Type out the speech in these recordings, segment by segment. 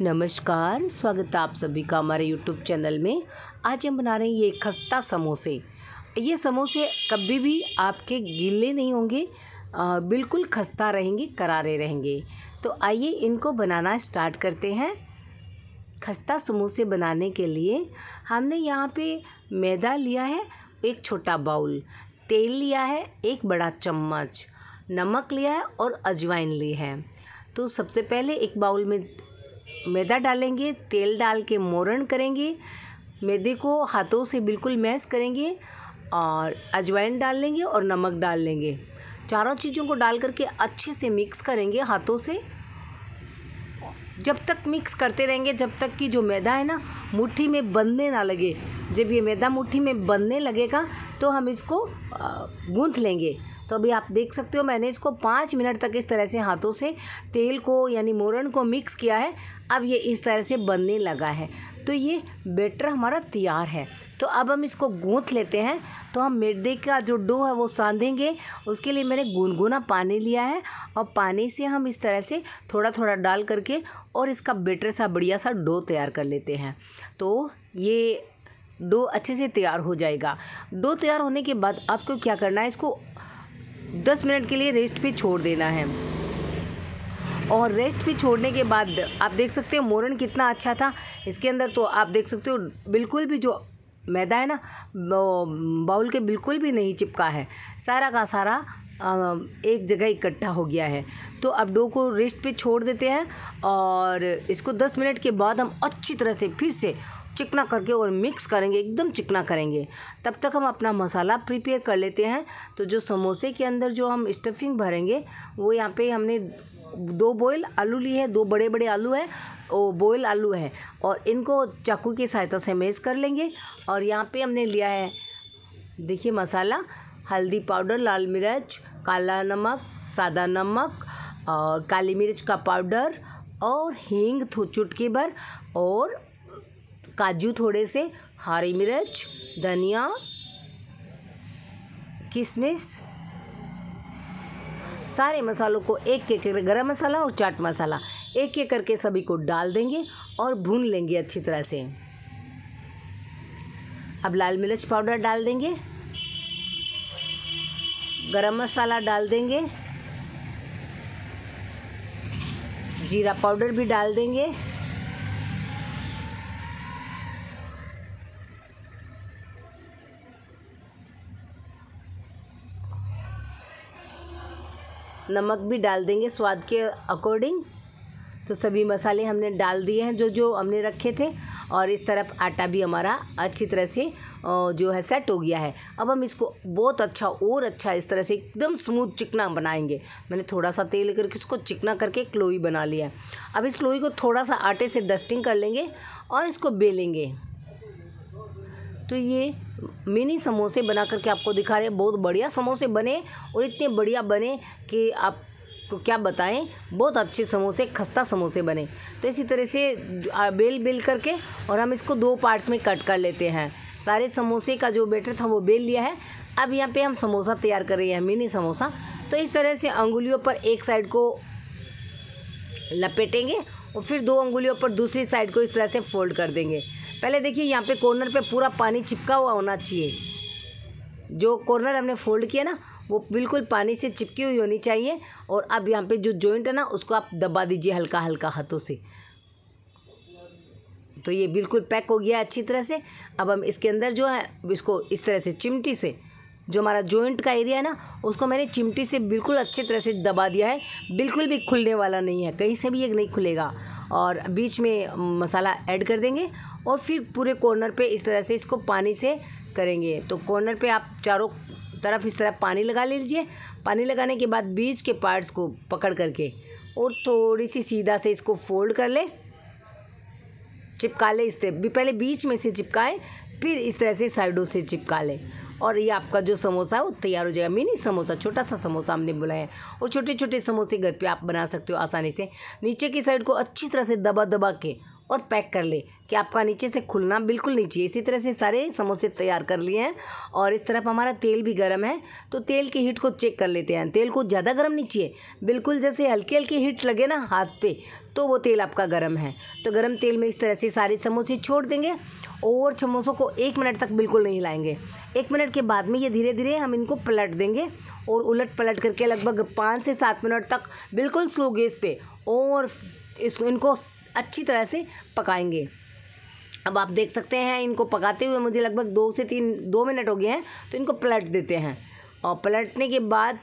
नमस्कार स्वागत है आप सभी का हमारे यूट्यूब चैनल में आज हम बना रहे हैं ये खस्ता समोसे ये समोसे कभी भी आपके गीले नहीं होंगे आ, बिल्कुल खस्ता रहेंगे करारे रहेंगे तो आइए इनको बनाना स्टार्ट करते हैं खस्ता समोसे बनाने के लिए हमने यहाँ पे मैदा लिया है एक छोटा बाउल तेल लिया है एक बड़ा चम्मच नमक लिया है और अजवाइन ली है तो सबसे पहले एक बाउल में मैदा डालेंगे तेल डाल के मोरन करेंगे मैदे को हाथों से बिल्कुल मैस करेंगे और अजवाइन डाल लेंगे और नमक डाल लेंगे चारों चीज़ों को डाल करके अच्छे से मिक्स करेंगे हाथों से जब तक मिक्स करते रहेंगे जब तक कि जो मैदा है ना मुट्ठी में बंधने ना लगे जब ये मैदा मुट्ठी में बंधने लगेगा तो हम इसको गूँथ लेंगे तो अभी आप देख सकते हो मैंने इसको पाँच मिनट तक इस तरह से हाथों से तेल को यानी मोरन को मिक्स किया है अब ये इस तरह से बनने लगा है तो ये बेटर हमारा तैयार है तो अब हम इसको गूँथ लेते हैं तो हम मेदे का जो डो है वो साँधेंगे उसके लिए मैंने गुनगुना पानी लिया है और पानी से हम इस तरह से थोड़ा थोड़ा डाल करके और इसका बेटर सा बढ़िया सा डो तैयार कर लेते हैं तो ये डो अच्छे से तैयार हो जाएगा डो तैयार होने के बाद आपको क्या करना है इसको दस मिनट के लिए रेस्ट पर छोड़ देना है और रेस्ट भी छोड़ने के बाद आप देख सकते हो मोरन कितना अच्छा था इसके अंदर तो आप देख सकते हो बिल्कुल भी जो मैदा है ना बाउल के बिल्कुल भी नहीं चिपका है सारा का सारा एक जगह इकट्ठा हो गया है तो अब डो को रेस्ट पे छोड़ देते हैं और इसको 10 मिनट के बाद हम अच्छी तरह से फिर से चिकना करके और मिक्स करेंगे एकदम चिकना करेंगे तब तक हम अपना मसाला प्रिपेयर कर लेते हैं तो जो समोसे के अंदर जो हम स्टफिंग भरेंगे वो यहाँ पे हमने दो बॉयल आलू लिए हैं दो बड़े बड़े आलू हैं और बॉयल आलू है और इनको चाकू की सहायता से मेज़ कर लेंगे और यहाँ पर हमने लिया है देखिए मसाला हल्दी पाउडर लाल मिर्च काला नमक सादा नमक और काली मिर्च का पाउडर और हींग चुटकी भर और काजू थोड़े से हरी मिर्च धनिया किशमिश सारे मसालों को एक एक करके गरम मसाला और चाट मसाला एक एक करके सभी को डाल देंगे और भून लेंगे अच्छी तरह से अब लाल मिर्च पाउडर डाल देंगे गरम मसाला डाल देंगे जीरा पाउडर भी डाल देंगे नमक भी डाल देंगे स्वाद के अकॉर्डिंग तो सभी मसाले हमने डाल दिए हैं जो जो हमने रखे थे और इस तरफ आटा भी हमारा अच्छी तरह से जो है सेट हो गया है अब हम इसको बहुत अच्छा और अच्छा इस तरह से एकदम स्मूथ चिकना बनाएंगे मैंने थोड़ा सा तेल करके इसको चिकना करके क्लोई बना लिया है अब इस क्लोई को थोड़ा सा आटे से डस्टिंग कर लेंगे और इसको बेलेंगे तो ये मिनी समोसे बना करके आपको दिखा रहे हैं बहुत बढ़िया समोसे बने और इतने बढ़िया बने कि आप को क्या बताएं बहुत अच्छे समोसे खस्ता समोसे बने तो इसी तरह से बेल बेल करके और हम इसको दो पार्ट्स में कट कर लेते हैं सारे समोसे का जो बैटर था वो बेल लिया है अब यहाँ पे हम समोसा तैयार कर रहे हैं मिनी समोसा तो इस तरह से अंगुलियों पर एक साइड को लपेटेंगे और फिर दो उंगलियों पर दूसरी साइड को इस तरह से फोल्ड कर देंगे पहले देखिए यहाँ पे कॉर्नर पे पूरा पानी चिपका हुआ होना चाहिए जो कॉर्नर हमने फोल्ड किया ना वो बिल्कुल पानी से चिपकी हुई होनी चाहिए और अब यहाँ पे जो जॉइंट है ना उसको आप दबा दीजिए हल्का हल्का हाथों से तो ये बिल्कुल पैक हो गया अच्छी तरह से अब हम इसके अंदर जो है इसको इस तरह से चिमटी से जो हमारा जॉइंट का एरिया है ना उसको मैंने चिमटी से बिल्कुल अच्छी तरह से दबा दिया है बिल्कुल भी खुलने वाला नहीं है कहीं से भी ये नहीं खुलेगा और बीच में मसाला ऐड कर देंगे और फिर पूरे कॉर्नर पे इस तरह से इसको पानी से करेंगे तो कॉर्नर पे आप चारों तरफ इस तरह पानी लगा लीजिए पानी लगाने के बाद बीच के पार्ट्स को पकड़ करके और थोड़ी सी सीधा से इसको फोल्ड कर ले चिपका ले इससे भी पहले बीच में से चिपकाएं फिर इस तरह से साइडों से चिपका लें और ये आपका जो समोसा है वो तैयार हो जाएगा मिनी समोसा छोटा सा समोसा हमने बुलाया है और छोटे छोटे समोसे घर पर आप बना सकते हो आसानी से नीचे की साइड को अच्छी तरह से दबा दबा के और पैक कर ले कि आपका नीचे से खुलना बिल्कुल नहीं चाहिए इसी तरह से सारे समोसे तैयार कर लिए हैं और इस तरफ हमारा तेल भी गर्म है तो तेल की हीट को चेक कर लेते हैं तेल को ज़्यादा गर्म नहीं चाहिए बिल्कुल जैसे हल्की हल्के हीट लगे ना हाथ पे तो वो तेल आपका गर्म है तो गर्म तेल में इस तरह से सारे समोसे छोड़ देंगे और समोसों को एक मिनट तक बिल्कुल नहीं हिलाएंगे एक मिनट के बाद में ये धीरे धीरे हम इनको पलट देंगे और उलट पलट करके लगभग पाँच से सात मिनट तक बिल्कुल स्लो गैस पे और इसको इनको अच्छी तरह से पकाएंगे अब आप देख सकते हैं इनको पकाते हुए मुझे लगभग दो से तीन दो मिनट हो गए हैं तो इनको पलट देते हैं और पलटने के बाद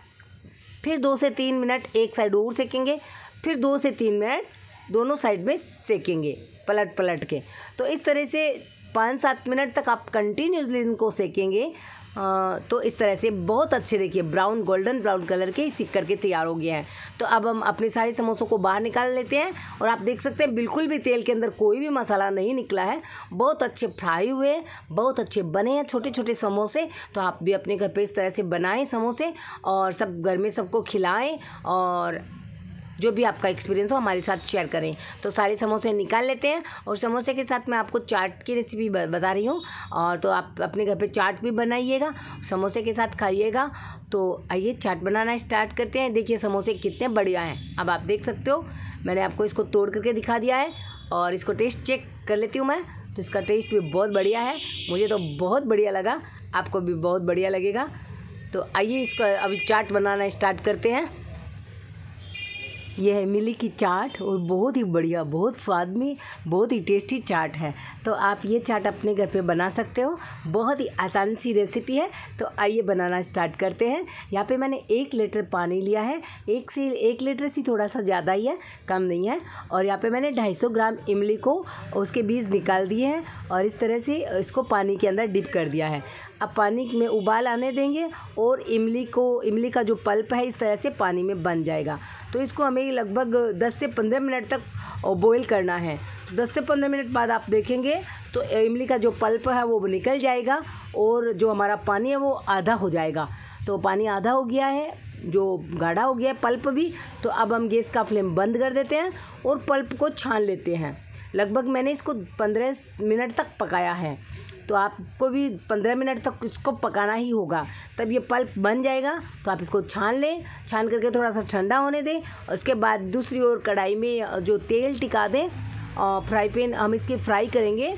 फिर दो से तीन मिनट एक साइड और सेकेंगे फिर दो से तीन मिनट दोनों साइड में सेकेंगे पलट पलट के तो इस तरह से पाँच सात मिनट तक आप कंटिन्यूसली इनको सेकेंगे तो इस तरह से बहुत अच्छे देखिए ब्राउन गोल्डन ब्राउन कलर के सिक करके तैयार हो गया है तो अब हम अपने सारे समोसों को बाहर निकाल लेते हैं और आप देख सकते हैं बिल्कुल भी तेल के अंदर कोई भी मसाला नहीं निकला है बहुत अच्छे फ्राई हुए बहुत अच्छे बने हैं छोटे छोटे समोसे तो आप भी अपने घर पर इस तरह से बनाएँ समोसे और सब घर में सबको खिलाएँ और जो भी आपका एक्सपीरियंस हो हमारे साथ शेयर करें तो सारे समोसे निकाल लेते हैं और समोसे के साथ मैं आपको चाट की रेसिपी बता रही हूँ और तो आप अपने घर पर चाट भी बनाइएगा समोसे के साथ खाइएगा तो आइए चाट बनाना स्टार्ट करते हैं देखिए समोसे कितने बढ़िया हैं अब आप देख सकते हो मैंने आपको इसको तोड़ करके दिखा दिया है और इसको टेस्ट चेक कर लेती हूँ मैं तो इसका टेस्ट भी बहुत बढ़िया है मुझे तो बहुत बढ़िया लगा आपको भी बहुत बढ़िया लगेगा तो आइए इसका अभी चाट बनाना स्टार्ट करते हैं यह है मिली की चाट और बहुत ही बढ़िया बहुत स्वाद में बहुत ही टेस्टी चाट है तो आप ये चाट अपने घर पे बना सकते हो बहुत ही आसान सी रेसिपी है तो आइए बनाना स्टार्ट करते हैं यहाँ पे मैंने एक लीटर पानी लिया है एक से एक लीटर से थोड़ा सा ज़्यादा ही है कम नहीं है और यहाँ पर मैंने ढाई ग्राम इमली को उसके बीज निकाल दिए हैं और इस तरह से इसको पानी के अंदर डिप कर दिया है अब पानी में उबाल आने देंगे और इमली को इमली का जो पल्प है इस तरह से पानी में बन जाएगा तो इसको हमें लगभग 10 से 15 मिनट तक बॉईल करना है दस 10 से 15 मिनट बाद आप देखेंगे तो इमली का जो पल्प है वो निकल जाएगा और जो हमारा पानी है वो आधा हो जाएगा तो पानी आधा हो गया है जो गाढ़ा हो गया है पल्प भी तो अब हम गैस का फ्लेम बंद कर देते हैं और पल्प को छान लेते हैं लगभग मैंने इसको पंद्रह मिनट तक पकाया है तो आपको भी पंद्रह मिनट तक इसको पकाना ही होगा तब ये पल्प बन जाएगा तो आप इसको छान लें छान करके थोड़ा सा ठंडा होने दें उसके बाद दूसरी ओर कढ़ाई में जो तेल टिका दें और फ्राई पैन हम इसके फ्राई करेंगे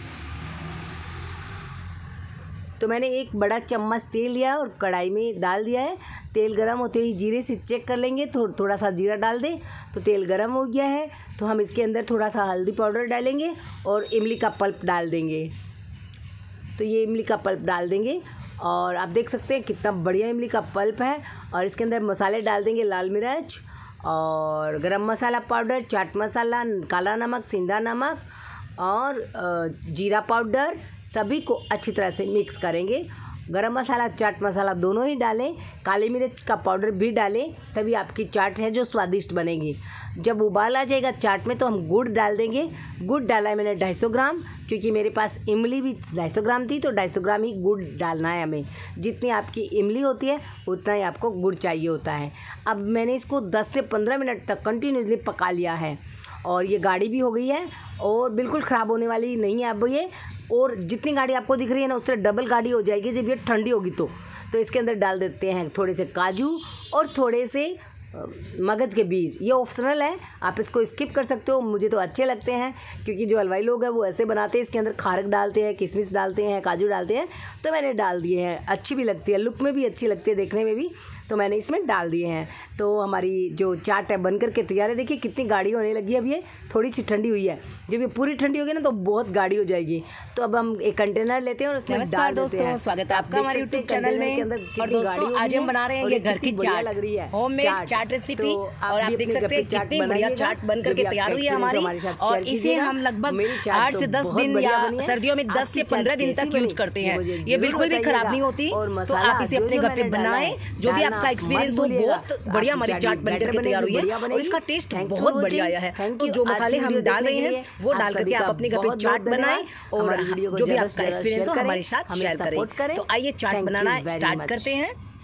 तो मैंने एक बड़ा चम्मच तेल लिया और कढ़ाई में डाल दिया है तेल गर्म होते ही जीरे से चेक कर लेंगे थो, थोड़ा सा जीरा डाल दें तो तेल गर्म हो गया है तो हम इसके अंदर थोड़ा सा हल्दी पाउडर डालेंगे और इमली का पल्प डाल देंगे तो ये इमली का पल्प डाल देंगे और आप देख सकते हैं कितना बढ़िया इमली का पल्प है और इसके अंदर मसाले डाल देंगे लाल मिर्च और गरम मसाला पाउडर चाट मसाला काला नमक सिंधा नमक और जीरा पाउडर सभी को अच्छी तरह से मिक्स करेंगे गरम मसाला चाट मसाला दोनों ही डालें काली मिर्च का पाउडर भी डालें तभी आपकी चाट है जो स्वादिष्ट बनेगी जब उबाल आ जाएगा चाट में तो हम गुड़ डाल देंगे गुड़ डाला है मैंने 250 ग्राम क्योंकि मेरे पास इमली भी 250 ग्राम थी तो 250 ग्राम ही गुड़ डालना है हमें जितनी आपकी इमली होती है उतना ही आपको गुड़ चाहिए होता है अब मैंने इसको दस से पंद्रह मिनट तक कंटिन्यूसली पका लिया है और ये गाड़ी भी हो गई है और बिल्कुल ख़राब होने वाली नहीं है अब ये और जितनी गाड़ी आपको दिख रही है ना उससे डबल गाड़ी हो जाएगी जब ये ठंडी होगी तो तो इसके अंदर डाल देते हैं थोड़े से काजू और थोड़े से मगज के बीज ये ऑप्शनल है आप इसको स्किप कर सकते हो मुझे तो अच्छे लगते हैं क्योंकि जो हलवाई लोग हैं वो ऐसे बनाते हैं इसके अंदर खारक डालते हैं किशमिश डालते हैं काजू डालते हैं तो मैंने डाल दिए हैं अच्छी भी लगती है लुक में भी अच्छी लगती है देखने में भी तो मैंने इसमें डाल दिए हैं तो हमारी जो चाट है बनकर के तैयार है देखिए कितनी गाढ़ी होने लगी है अब ये थोड़ी सी ठंडी हुई है जब ये पूरी ठंडी होगी ना तो बहुत गाढ़ी हो जाएगी तो अब हम एक कंटेनर लेते हैं और उसमें डाल दोस्तों स्वागत है आपका हमारे यूट्यूब चैनल में और दोस्तों आज हम बना रहे हैं ये घर की चाट लग रही है मेड चाट रेसिपी तो और आप देख सकते हैं कितनी बढ़िया चाट बनकर के तैयार हुई है हमारी और इसे हम लगभग आठ तो से दस दिन या सर्दियों में दस से पंद्रह दिन तक यूज करते हैं ये बिल्कुल भी खराब नहीं होती तो आप इसे अपने घर पे बनाए जो भी आप आपका तो एक्सपीरियंस बहुत बढ़िया हमारी चाट बन करके तैयार हुई है और इसका टेस्ट बहुत बढ़िया आया है तो जो मसाले हम डाल रहे हैं वो डाल करके आप अपने घर पे चाट बनाएं और जो भी आपका एक्सपीरियंस हो हमारे साथ शेयर करें तो आइए चाट बनाना स्टार्ट करते हैं